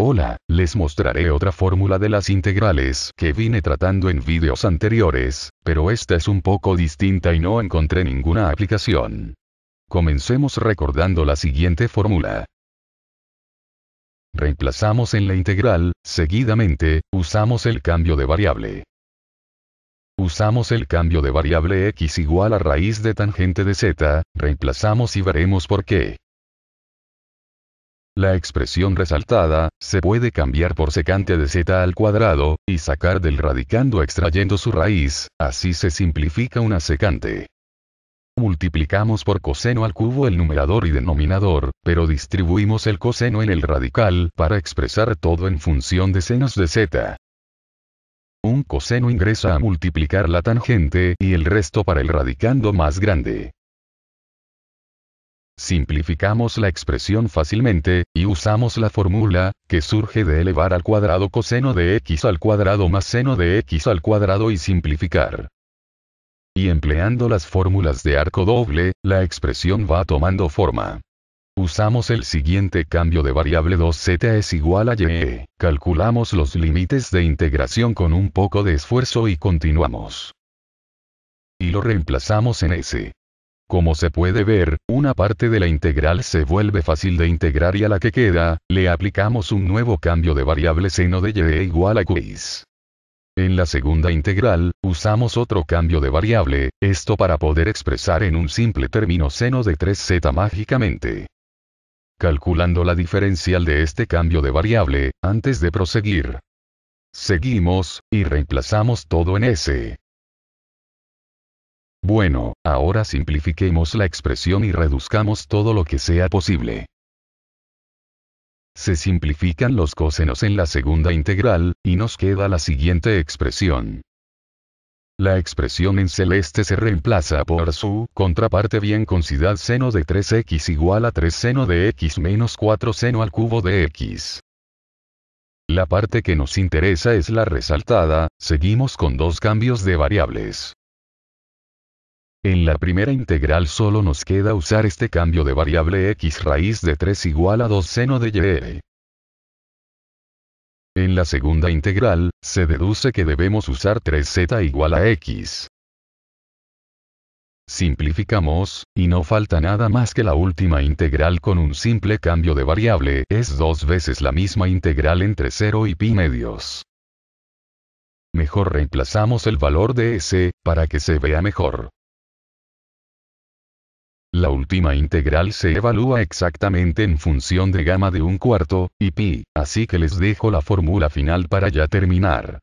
Hola, les mostraré otra fórmula de las integrales que vine tratando en vídeos anteriores, pero esta es un poco distinta y no encontré ninguna aplicación. Comencemos recordando la siguiente fórmula. Reemplazamos en la integral, seguidamente, usamos el cambio de variable. Usamos el cambio de variable x igual a raíz de tangente de z, reemplazamos y veremos por qué. La expresión resaltada, se puede cambiar por secante de z al cuadrado, y sacar del radicando extrayendo su raíz, así se simplifica una secante. Multiplicamos por coseno al cubo el numerador y denominador, pero distribuimos el coseno en el radical para expresar todo en función de senos de z. Un coseno ingresa a multiplicar la tangente y el resto para el radicando más grande. Simplificamos la expresión fácilmente, y usamos la fórmula, que surge de elevar al cuadrado coseno de x al cuadrado más seno de x al cuadrado y simplificar. Y empleando las fórmulas de arco doble, la expresión va tomando forma. Usamos el siguiente cambio de variable 2z es igual a y. Calculamos los límites de integración con un poco de esfuerzo y continuamos. Y lo reemplazamos en s. Como se puede ver, una parte de la integral se vuelve fácil de integrar y a la que queda, le aplicamos un nuevo cambio de variable seno de y e igual a quiz. En la segunda integral, usamos otro cambio de variable, esto para poder expresar en un simple término seno de 3z mágicamente. Calculando la diferencial de este cambio de variable, antes de proseguir. Seguimos, y reemplazamos todo en S. Bueno, ahora simplifiquemos la expresión y reduzcamos todo lo que sea posible. Se simplifican los cosenos en la segunda integral, y nos queda la siguiente expresión. La expresión en celeste se reemplaza por su contraparte bien ciudad seno de 3x igual a 3 seno de x menos 4 seno al cubo de x. La parte que nos interesa es la resaltada, seguimos con dos cambios de variables. En la primera integral solo nos queda usar este cambio de variable x raíz de 3 igual a 2 seno de y. En la segunda integral, se deduce que debemos usar 3z igual a x. Simplificamos, y no falta nada más que la última integral con un simple cambio de variable es dos veces la misma integral entre 0 y pi medios. Mejor reemplazamos el valor de s, para que se vea mejor. La última integral se evalúa exactamente en función de gamma de un cuarto, y pi, así que les dejo la fórmula final para ya terminar.